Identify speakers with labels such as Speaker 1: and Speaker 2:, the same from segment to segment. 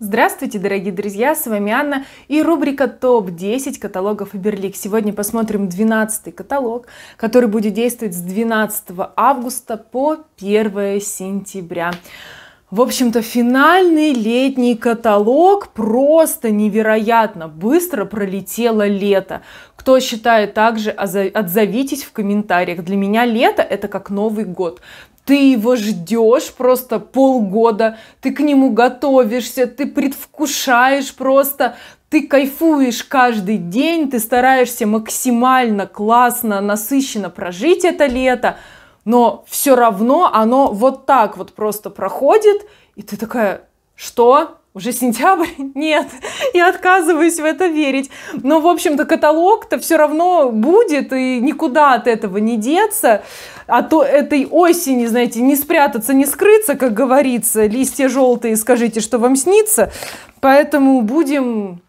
Speaker 1: Здравствуйте, дорогие друзья, с вами Анна и рубрика ТОП-10 каталогов Иберлик. Сегодня посмотрим 12 каталог, который будет действовать с 12 августа по 1 сентября. В общем-то, финальный летний каталог просто невероятно быстро пролетело лето. Кто считает так же, отзовитесь в комментариях. Для меня лето – это как Новый год ты его ждешь просто полгода, ты к нему готовишься, ты предвкушаешь просто, ты кайфуешь каждый день, ты стараешься максимально классно, насыщенно прожить это лето, но все равно оно вот так вот просто проходит, и ты такая, что? уже сентябрь? Нет, я отказываюсь в это верить. Но, в общем-то, каталог-то все равно будет, и никуда от этого не деться. А то этой осени, знаете, не спрятаться, не скрыться, как говорится, листья желтые, скажите, что вам снится. Поэтому будем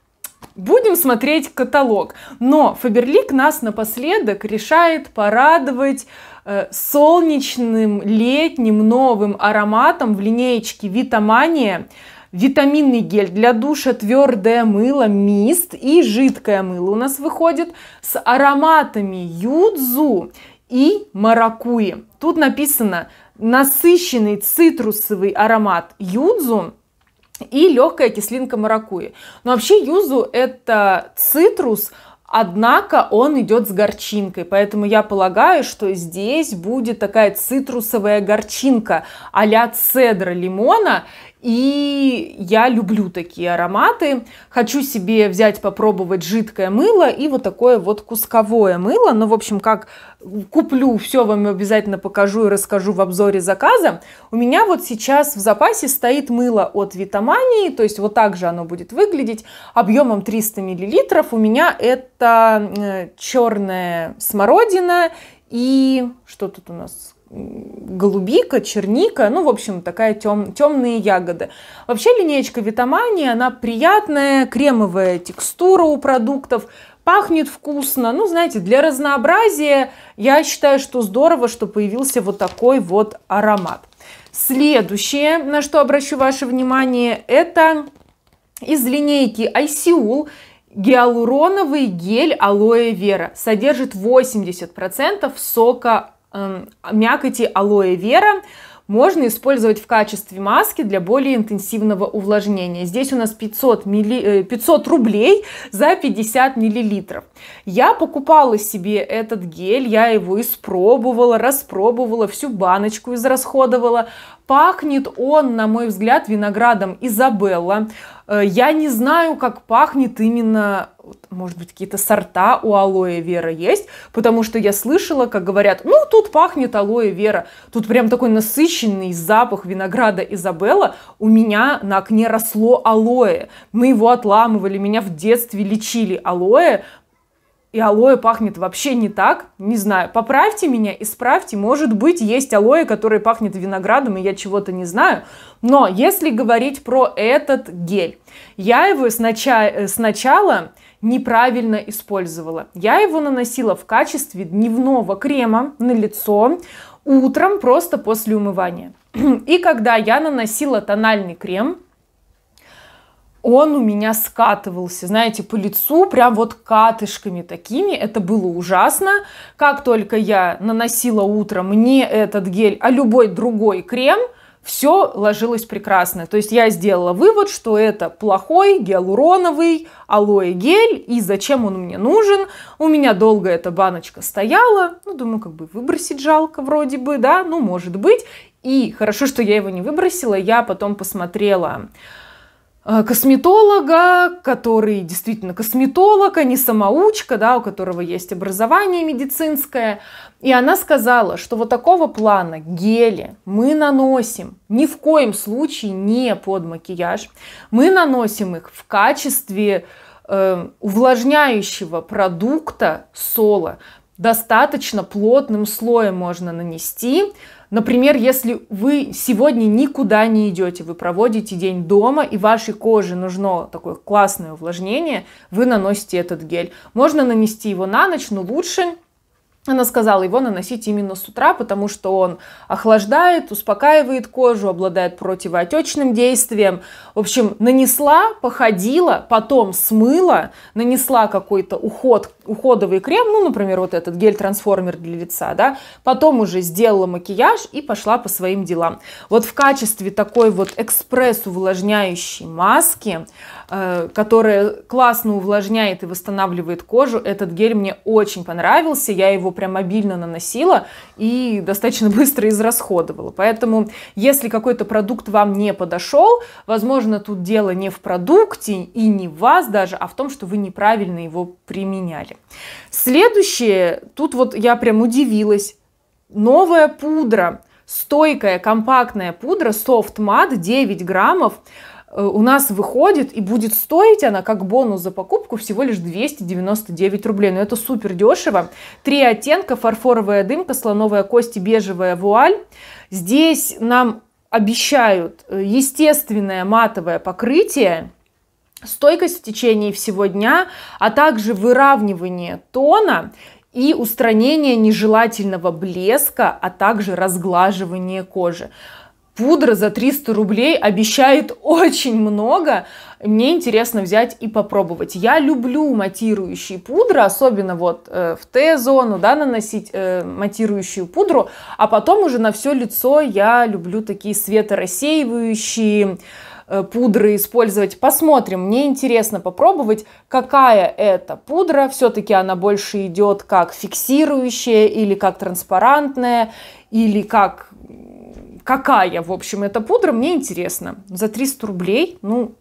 Speaker 1: Будем смотреть каталог. Но Фаберлик нас напоследок решает порадовать э, солнечным летним новым ароматом в линеечке Витамания витаминный гель для душа, твердое мыло, мист и жидкое мыло у нас выходит с ароматами юдзу и маракуи. Тут написано насыщенный цитрусовый аромат юдзу и легкая кислинка маракуи. Но вообще юзу это цитрус, Однако он идет с горчинкой, поэтому я полагаю, что здесь будет такая цитрусовая горчинка а-ля цедра лимона. И я люблю такие ароматы. Хочу себе взять попробовать жидкое мыло и вот такое вот кусковое мыло. Ну, в общем, как куплю, все вам обязательно покажу и расскажу в обзоре заказа. У меня вот сейчас в запасе стоит мыло от Витамании, то есть вот так же оно будет выглядеть, объемом 300 мл. У меня это э, черная смородина и что тут у нас голубика, черника, ну, в общем, такая тем, темные ягоды. Вообще линеечка Витамани, она приятная, кремовая текстура у продуктов, пахнет вкусно. Ну, знаете, для разнообразия я считаю, что здорово, что появился вот такой вот аромат. Следующее, на что обращу ваше внимание, это из линейки Айсиул гиалуроновый гель алоэ вера. Содержит 80% сока Эм, мякоти алоэ вера можно использовать в качестве маски для более интенсивного увлажнения. Здесь у нас 500, милли... 500 э, рублей за 50 миллилитров. Я покупала себе этот гель, я его испробовала, распробовала, всю баночку израсходовала. Пахнет он, на мой взгляд, виноградом Изабелла. Э, я не знаю, как пахнет именно может быть, какие-то сорта у алоэ вера есть, потому что я слышала, как говорят, ну, тут пахнет алоэ вера, тут прям такой насыщенный запах винограда Изабелла, у меня на окне росло алоэ, мы его отламывали, меня в детстве лечили алоэ, и алоэ пахнет вообще не так, не знаю. Поправьте меня, исправьте. Может быть, есть алоэ, которое пахнет виноградом, и я чего-то не знаю. Но если говорить про этот гель, я его э, сначала, сначала неправильно использовала. Я его наносила в качестве дневного крема на лицо утром просто после умывания. И когда я наносила тональный крем, он у меня скатывался, знаете, по лицу, прям вот катышками такими. Это было ужасно. Как только я наносила утром не этот гель, а любой другой крем – все ложилось прекрасно. То есть я сделала вывод, что это плохой гиалуроновый алоэ гель, и зачем он мне нужен. У меня долго эта баночка стояла, ну, думаю, как бы выбросить жалко вроде бы, да, ну, может быть. И хорошо, что я его не выбросила, я потом посмотрела а, косметолога, который действительно косметолог, а не самоучка, да, у которого есть образование медицинское. И она сказала, что вот такого плана гели мы наносим ни в коем случае не под макияж. Мы наносим их в качестве э, увлажняющего продукта соло. Достаточно плотным слоем можно нанести, Например, если вы сегодня никуда не идете, вы проводите день дома, и вашей коже нужно такое классное увлажнение, вы наносите этот гель. Можно нанести его на ночь, но лучше она сказала его наносить именно с утра, потому что он охлаждает, успокаивает кожу, обладает противоотечным действием. В общем, нанесла, походила, потом смыла, нанесла какой-то уход, уходовый крем, ну, например, вот этот гель-трансформер для лица, да, потом уже сделала макияж и пошла по своим делам. Вот в качестве такой вот экспресс-увлажняющей маски, э, которая классно увлажняет и восстанавливает кожу, этот гель мне очень понравился, я его его прям мобильно наносила и достаточно быстро израсходовала. Поэтому, если какой-то продукт вам не подошел, возможно, тут дело не в продукте и не в вас даже, а в том, что вы неправильно его применяли. Следующее, тут вот я прям удивилась. Новая пудра, стойкая, компактная пудра, Soft Matte 9 граммов Э, у нас выходит и будет стоить она как бонус за покупку всего лишь 299 рублей. Но это супер дешево. Три оттенка, фарфоровая дымка, слоновая кость и бежевая вуаль. Здесь нам обещают э, естественное матовое покрытие, стойкость в течение всего дня, а также выравнивание тона и устранение нежелательного блеска, а также разглаживание кожи. Пудра за 300 рублей обещает очень много. Мне интересно взять и попробовать. Я люблю матирующие пудры, особенно вот э, в Т-зону, да, наносить э, матирующую пудру, а потом уже на все лицо я люблю такие светорассеивающие э, пудры использовать. Посмотрим, мне интересно попробовать, какая это пудра. Все-таки она больше идет как фиксирующая или как транспарантная, или как какая, в общем, эта пудра, мне интересно. За 300 рублей, ну,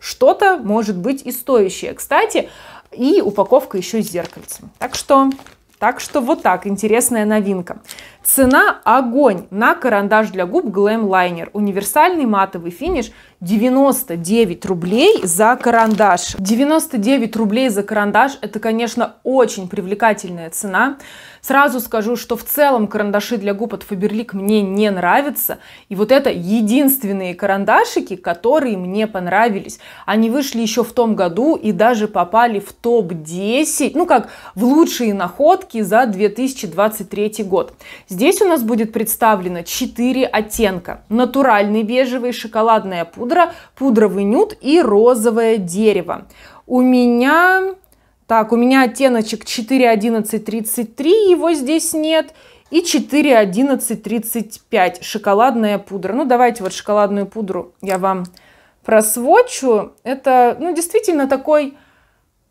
Speaker 1: что-то может быть и стоящее. Кстати, и упаковка еще с зеркальцем. Так что, так что вот так, интересная новинка. Цена – огонь на карандаш для губ Glam Liner. Универсальный матовый финиш 99 рублей за карандаш. 99 рублей за карандаш – это, конечно, очень привлекательная цена. Сразу скажу, что в целом карандаши для губ от Faberlic мне не нравятся. И вот это единственные карандашики, которые мне понравились. Они вышли еще в том году и даже попали в топ-10, ну как в лучшие находки за 2023 год. Здесь у нас будет представлено 4 оттенка. Натуральный бежевый, шоколадная пудра, пудровый нюд и розовое дерево. У меня... Так, у меня оттеночек 4.11.33, его здесь нет. И 4.11.35, шоколадная пудра. Ну, давайте вот шоколадную пудру я вам просвочу. Это, ну, действительно такой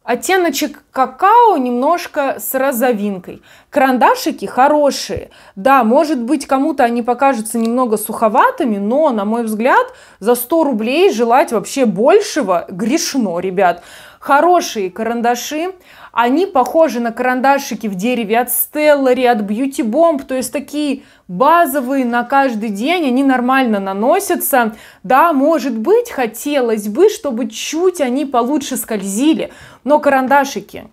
Speaker 1: Оттеночек какао немножко с розовинкой. Карандашики хорошие. Да, может быть, кому-то они покажутся немного суховатыми, но, на мой взгляд, за 100 рублей желать вообще большего грешно, ребят. Хорошие карандаши, они похожи на карандашики в дереве от Стеллари, от Beauty Bomb, то есть такие базовые на каждый день, они нормально наносятся. Да, может быть, хотелось бы, чтобы чуть они получше скользили, но карандашики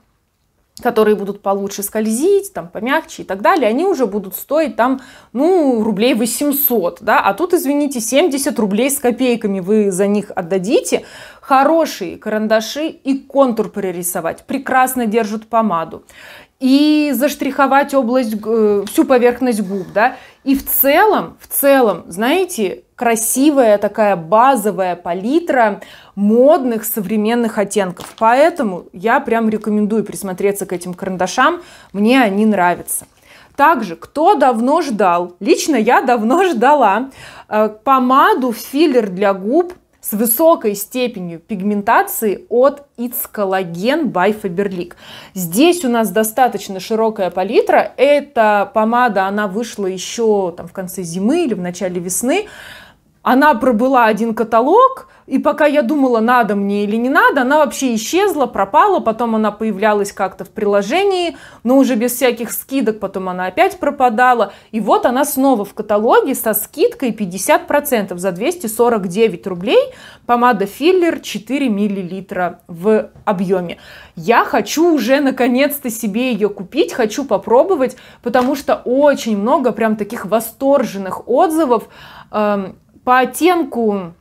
Speaker 1: которые будут получше скользить, там, помягче и так далее, они уже будут стоить там, ну, рублей 800, да, а тут, извините, 70 рублей с копейками вы за них отдадите, хорошие карандаши и контур прорисовать, прекрасно держат помаду, и заштриховать область, э, всю поверхность губ, да, и в целом, в целом, знаете, красивая такая базовая палитра модных современных оттенков. Поэтому я прям рекомендую присмотреться к этим карандашам. Мне они нравятся. Также, кто давно ждал, лично я давно ждала э, помаду филлер для губ с высокой степенью пигментации от It's Collagen by Faberlic. Здесь у нас достаточно широкая палитра. Эта помада, она вышла еще там, в конце зимы или в начале весны она пробыла один каталог, и пока я думала, надо мне или не надо, она вообще исчезла, пропала, потом она появлялась как-то в приложении, но уже без всяких скидок, потом она опять пропадала. И вот она снова в каталоге со скидкой 50% за 249 рублей, помада филлер 4 мл в объеме. Я хочу уже наконец-то себе ее купить, хочу попробовать, потому что очень много прям таких восторженных отзывов эм, по оттенку,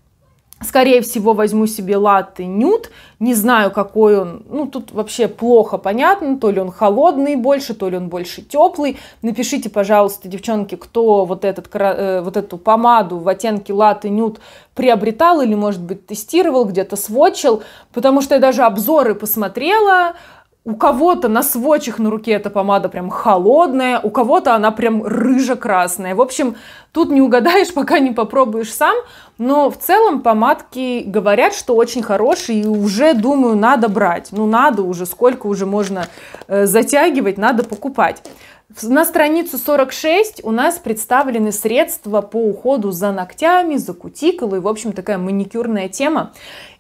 Speaker 1: скорее всего, возьму себе латте нюд. Не знаю, какой он. Ну, тут вообще плохо понятно. То ли он холодный больше, то ли он больше теплый. Напишите, пожалуйста, девчонки, кто вот, этот, э, вот эту помаду в оттенке латте нюд приобретал или, может быть, тестировал, где-то сводчил. Потому что я даже обзоры посмотрела, у кого-то на сводчих на руке эта помада прям холодная, у кого-то она прям рыжа-красная. В общем, тут не угадаешь, пока не попробуешь сам, но в целом помадки говорят, что очень хорошие, и уже, думаю, надо брать. Ну, надо уже, сколько уже можно э, затягивать, надо покупать. На страницу 46 у нас представлены средства по уходу за ногтями, за кутикулой, в общем, такая маникюрная тема.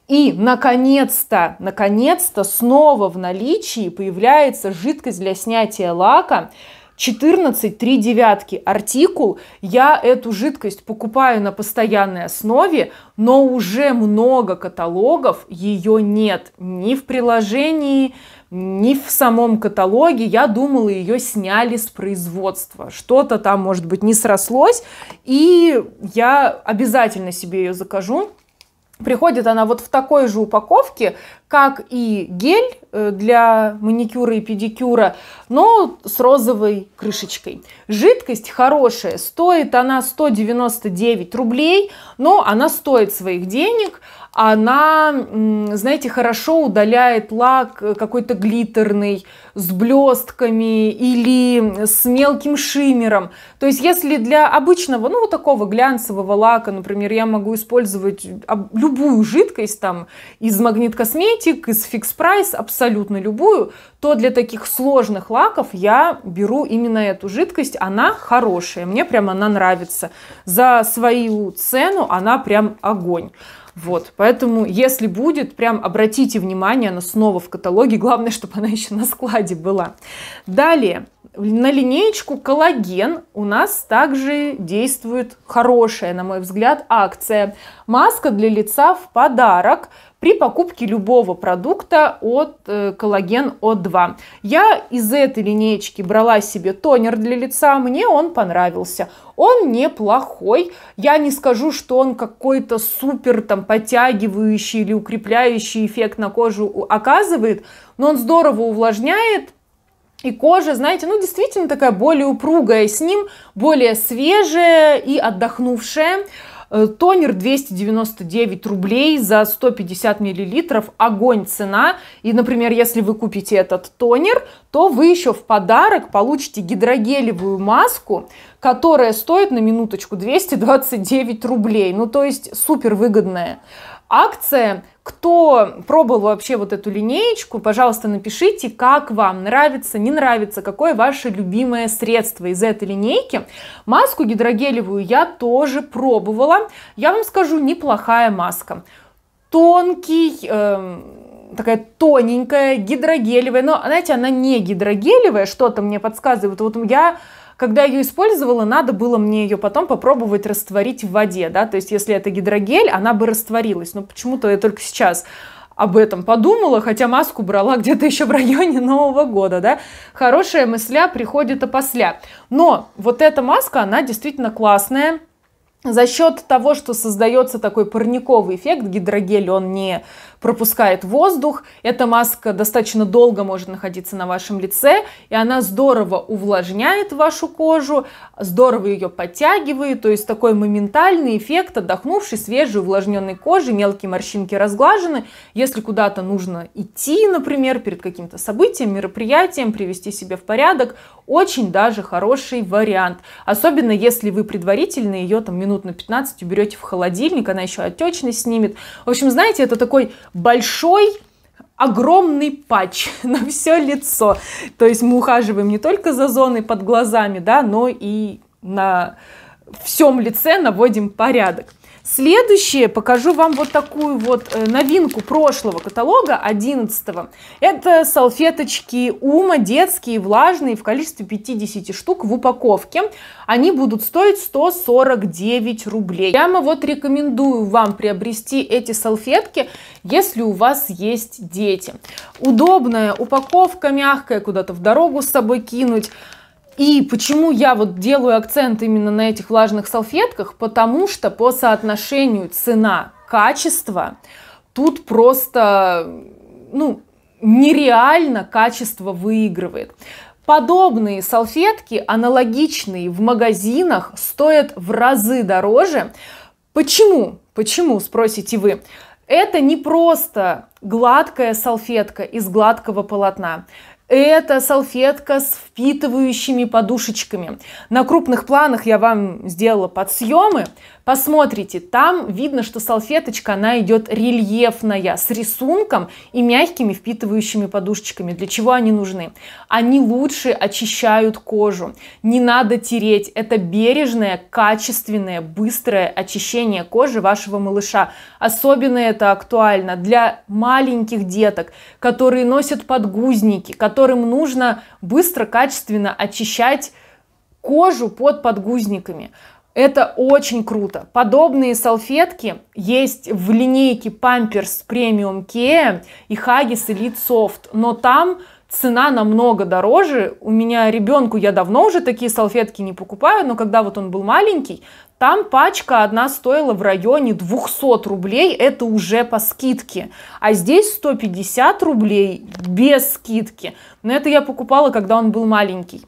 Speaker 1: И, наконец-то, наконец-то снова в наличии появляется жидкость для снятия лака, 14 3 девятки артикул. Я эту жидкость покупаю на постоянной основе, но уже много каталогов ее нет ни в приложении, ни в самом каталоге. Я думала, ее сняли с производства. Что-то там, может быть, не срослось. И я обязательно себе ее закажу. Приходит она вот в такой же упаковке, как и гель э, для маникюра и педикюра, но с розовой крышечкой. Жидкость хорошая, стоит она 199 рублей, но она стоит своих денег – она, знаете, хорошо удаляет лак э, какой-то глиттерный с блестками или с мелким шиммером. То есть если для обычного, ну вот такого глянцевого лака, например, я могу использовать любую жидкость там из Магнит Косметик, из Fix Price абсолютно любую, то для таких сложных лаков я беру именно эту жидкость. Она хорошая, мне прям она нравится. За свою цену она прям огонь. Вот, поэтому, если будет, прям обратите внимание, она снова в каталоге. Главное, чтобы она еще на складе была. Далее, на линеечку коллаген у нас также действует хорошая, на мой взгляд, акция. Маска для лица в подарок при покупке любого продукта от э, коллаген О2. Я из этой линеечки брала себе тонер для лица, мне он понравился. Он неплохой, я не скажу, что он какой-то супер там подтягивающий или укрепляющий эффект на кожу оказывает, но он здорово увлажняет, и кожа, знаете, ну действительно такая более упругая, с ним более свежая и отдохнувшая. Э, тонер 299 рублей за 150 миллилитров, огонь цена. И, например, если вы купите этот тонер, то вы еще в подарок получите гидрогелевую маску, которая стоит на минуточку 229 рублей. Ну, то есть супер выгодная акция, кто пробовал вообще вот эту линеечку, пожалуйста, напишите, как вам нравится, не нравится, какое ваше любимое средство из этой линейки. Маску гидрогелевую я тоже пробовала. Я вам скажу, неплохая маска. Тонкий, э, такая тоненькая, гидрогелевая, но, знаете, она не гидрогелевая, что-то мне подсказывает. Вот я когда ее использовала, надо было мне ее потом попробовать растворить в воде, да, то есть если это гидрогель, она бы растворилась, но почему-то я только сейчас об этом подумала, хотя маску брала где-то еще в районе Нового года, да. Хорошая мысля приходит опосля. Но вот эта маска, она действительно классная, за счет того, что создается такой парниковый эффект, гидрогель, он не пропускает воздух. Эта маска достаточно долго может находиться на вашем лице, и она здорово увлажняет вашу кожу, здорово ее подтягивает, то есть такой моментальный эффект отдохнувшей, свежей, увлажненной кожи, мелкие морщинки разглажены. Если куда-то нужно идти, например, перед каким-то событием, мероприятием, привести себя в порядок, очень даже хороший вариант. Особенно если вы предварительно ее там минут на 15 уберете в холодильник, она еще отечность снимет. В общем, знаете, это такой большой огромный патч на все лицо. То есть мы ухаживаем не только за зоной под глазами, да, но и на всем лице наводим порядок. Следующее покажу вам вот такую вот э, новинку прошлого каталога 11 -го. Это салфеточки Ума детские, влажные в количестве 50 штук в упаковке. Они будут стоить 149 рублей. Прямо вот рекомендую вам приобрести эти салфетки, если у вас есть дети. Удобная упаковка, мягкая, куда-то в дорогу с собой кинуть. И почему я вот делаю акцент именно на этих влажных салфетках? Потому что по соотношению цена-качество тут просто, ну, нереально качество выигрывает. Подобные салфетки, аналогичные в магазинах, стоят в разы дороже. Почему? Почему, спросите вы. Это не просто гладкая салфетка из гладкого полотна. Это салфетка с впитывающими подушечками. На крупных планах я вам сделала подсъемы. Посмотрите, там видно, что салфеточка, она идет рельефная, с рисунком и мягкими впитывающими подушечками. Для чего они нужны? Они лучше очищают кожу. Не надо тереть. Это бережное, качественное, быстрое очищение кожи вашего малыша. Особенно это актуально для маленьких деток, которые носят подгузники, которым нужно быстро, качественно качественно очищать кожу под подгузниками. Это очень круто. Подобные салфетки есть в линейке Pampers Premium Care и Huggies Elite Soft, но там цена намного дороже. У меня ребенку, я давно уже такие салфетки не покупаю, но когда вот он был маленький, там пачка одна стоила в районе 200 рублей, это уже по скидке. А здесь 150 рублей без скидки. Но это я покупала, когда он был маленький.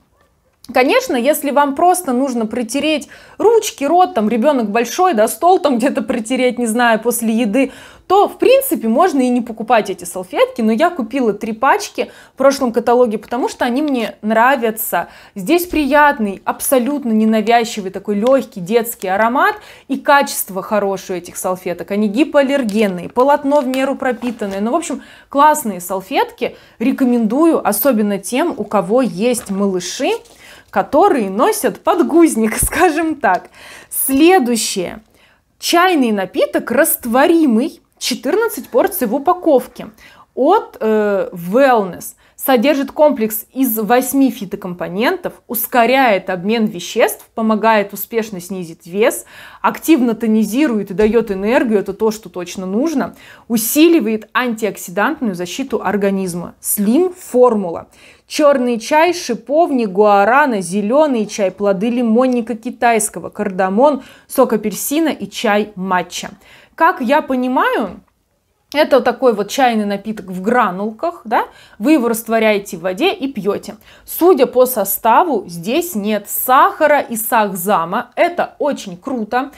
Speaker 1: Конечно, если вам просто нужно протереть ручки, рот, там ребенок большой, да, стол там где-то протереть, не знаю, после еды, то, в принципе, можно и не покупать эти салфетки, но я купила три пачки в прошлом каталоге, потому что они мне нравятся. Здесь приятный, абсолютно ненавязчивый, такой легкий детский аромат и качество хорошее этих салфеток. Они гипоаллергенные, полотно в меру пропитанное. Ну, в общем, классные салфетки. Рекомендую, особенно тем, у кого есть малыши которые носят подгузник, скажем так. Следующее. Чайный напиток растворимый, 14 порций в упаковке от э, Wellness содержит комплекс из восьми фитокомпонентов, ускоряет обмен веществ, помогает успешно снизить вес, активно тонизирует и дает энергию, это то, что точно нужно, усиливает антиоксидантную защиту организма. Slim формула. Черный чай, шиповник, гуарана, зеленый чай, плоды лимонника китайского, кардамон, сок апельсина и чай матча. Как я понимаю, это такой вот чайный напиток в гранулках, да? Вы его растворяете в воде и пьете. Судя по составу, здесь нет сахара и сахзама. Это очень круто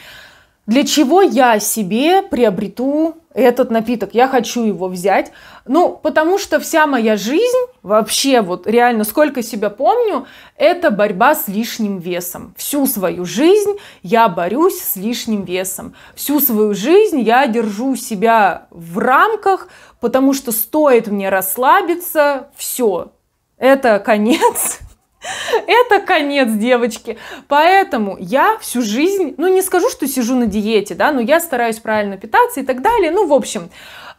Speaker 1: для чего я себе приобрету этот напиток, я хочу его взять. Ну, потому что вся моя жизнь, вообще вот реально сколько себя помню, это борьба с лишним весом. Всю свою жизнь я борюсь с лишним весом. Всю свою жизнь я держу себя в рамках, потому что стоит мне расслабиться, все, это конец. Это конец, девочки. Поэтому я всю жизнь, ну не скажу, что сижу на диете, да, но я стараюсь правильно питаться и так далее. Ну, в общем,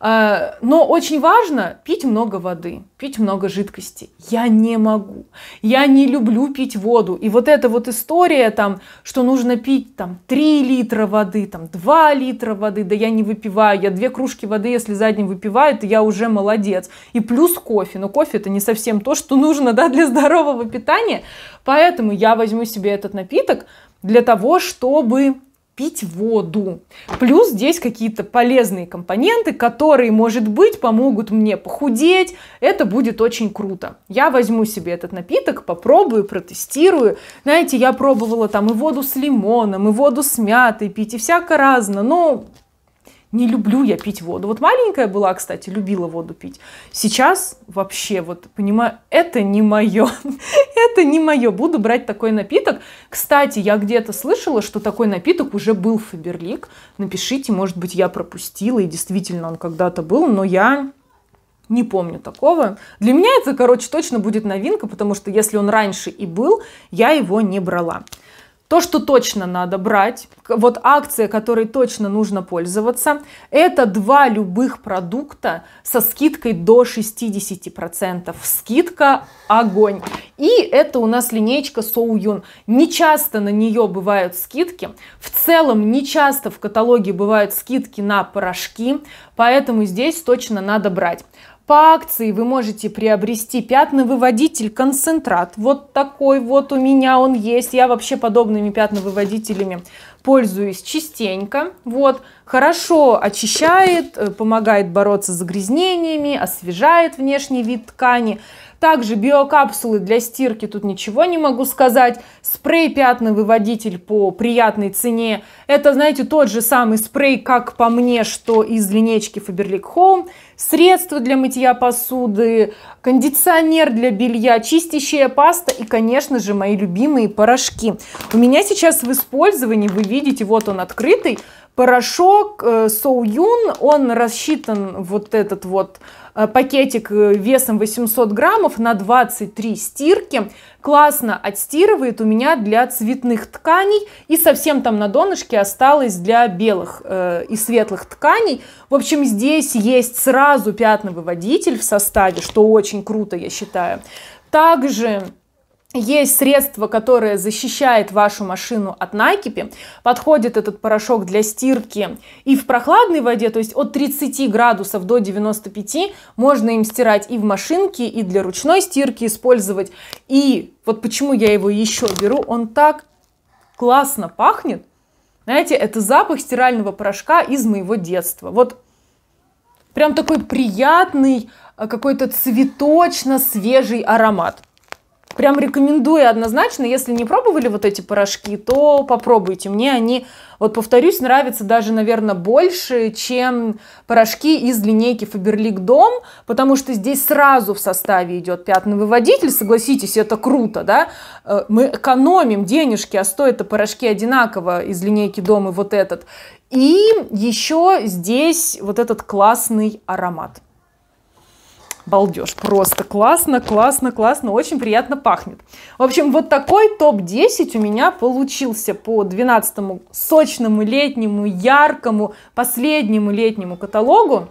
Speaker 1: а, но очень важно пить много воды, пить много жидкости. Я не могу. Я не люблю пить воду. И вот эта вот история, там, что нужно пить там, 3 литра воды, там, 2 литра воды, да я не выпиваю. Я две кружки воды, если за выпиваю, то я уже молодец. И плюс кофе. Но кофе это не совсем то, что нужно да, для здорового питания. Поэтому я возьму себе этот напиток для того, чтобы пить воду. Плюс здесь какие-то полезные компоненты, которые, может быть, помогут мне похудеть. Это будет очень круто. Я возьму себе этот напиток, попробую, протестирую. Знаете, я пробовала там и воду с лимоном, и воду с мятой пить, и всяко разно, Но не люблю я пить воду. Вот маленькая была, кстати, любила воду пить. Сейчас вообще вот понимаю, это не мое. это не мое. Буду брать такой напиток. Кстати, я где-то слышала, что такой напиток уже был в Фаберлик. Напишите, может быть, я пропустила, и действительно он когда-то был, но я не помню такого. Для меня это, короче, точно будет новинка, потому что если он раньше и был, я его не брала. То, что точно надо брать, вот акция, которой точно нужно пользоваться, это два любых продукта со скидкой до 60%. Скидка огонь. И это у нас линейка Соуюн. Не часто на нее бывают скидки. В целом не часто в каталоге бывают скидки на порошки, поэтому здесь точно надо брать. По акции вы можете приобрести пятновыводитель концентрат. Вот такой вот у меня он есть. Я вообще подобными пятновыводителями пользуюсь частенько. Вот, Хорошо очищает, э, помогает бороться с загрязнениями, освежает внешний вид ткани. Также биокапсулы для стирки, тут ничего не могу сказать. Спрей пятновыводитель по приятной цене. Это, знаете, тот же самый спрей, как по мне, что из линейки Faberlic Home. Средства для мытья посуды, кондиционер для белья, чистящая паста и, конечно же, мои любимые порошки. У меня сейчас в использовании, вы видите, вот он открытый, Порошок э, Соуюн, он рассчитан вот этот вот э, пакетик э, весом 800 граммов на 23 стирки. Классно отстирывает у меня для цветных тканей и совсем там на донышке осталось для белых э, и светлых тканей. В общем, здесь есть сразу пятновыводитель в составе, что очень круто, я считаю. Также есть средство, которое защищает вашу машину от накипи. Подходит этот порошок для стирки и в прохладной воде, то есть от 30 градусов до 95, можно им стирать и в машинке, и для ручной стирки использовать. И вот почему я его еще беру, он так классно пахнет. Знаете, это запах стирального порошка из моего детства. Вот прям такой приятный, а, какой-то цветочно-свежий аромат прям рекомендую однозначно. Если не пробовали вот эти порошки, то попробуйте. Мне они, вот повторюсь, нравятся даже, наверное, больше, чем порошки из линейки Faberlic Дом, потому что здесь сразу в составе идет пятновыводитель. Согласитесь, это круто, да? Э, мы экономим денежки, а стоят-то порошки одинаково из линейки Дом и вот этот. И еще здесь вот этот классный аромат балдеж. Просто классно, классно, классно, очень приятно пахнет. В общем, вот такой топ-10 у меня получился по 12 сочному, летнему, яркому, последнему летнему каталогу.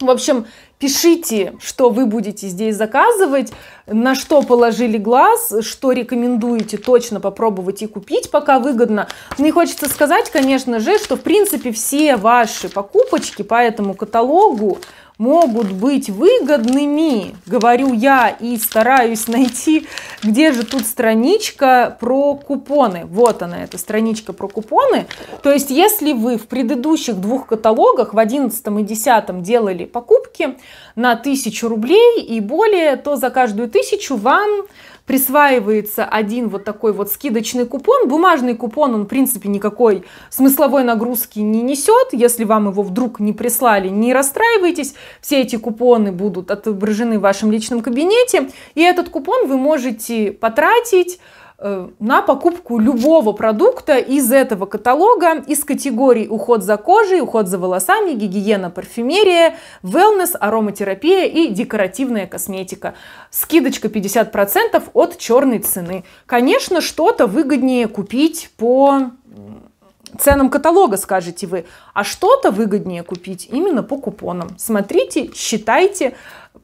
Speaker 1: В общем, пишите, что вы будете здесь заказывать, на что положили глаз, что рекомендуете точно попробовать и купить, пока выгодно. Мне ну хочется сказать, конечно же, что в принципе все ваши покупочки по этому каталогу могут быть выгодными, говорю я и стараюсь найти, где же тут страничка про купоны. Вот она, эта страничка про купоны. То есть, если вы в предыдущих двух каталогах, в 11 и 10 делали покупки, на 1000 рублей и более, то за каждую тысячу вам присваивается один вот такой вот скидочный купон. Бумажный купон, он в принципе никакой смысловой нагрузки не несет. Если вам его вдруг не прислали, не расстраивайтесь. Все эти купоны будут отображены в вашем личном кабинете. И этот купон вы можете потратить Э, на покупку любого продукта из этого каталога, из категорий уход за кожей, уход за волосами, гигиена, парфюмерия, wellness, ароматерапия и декоративная косметика. Скидочка 50% от черной цены. Конечно, что-то выгоднее купить по ценам каталога, скажете вы, а что-то выгоднее купить именно по купонам. Смотрите, считайте,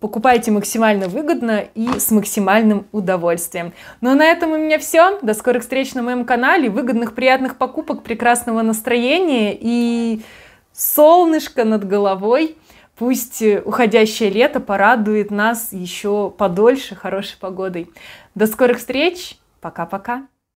Speaker 1: Покупайте максимально выгодно и с максимальным удовольствием. Ну а на этом у меня все. До скорых встреч на моем канале. Выгодных, приятных покупок, прекрасного настроения и солнышко над головой. Пусть уходящее лето порадует нас еще подольше хорошей погодой. До скорых встреч. Пока-пока.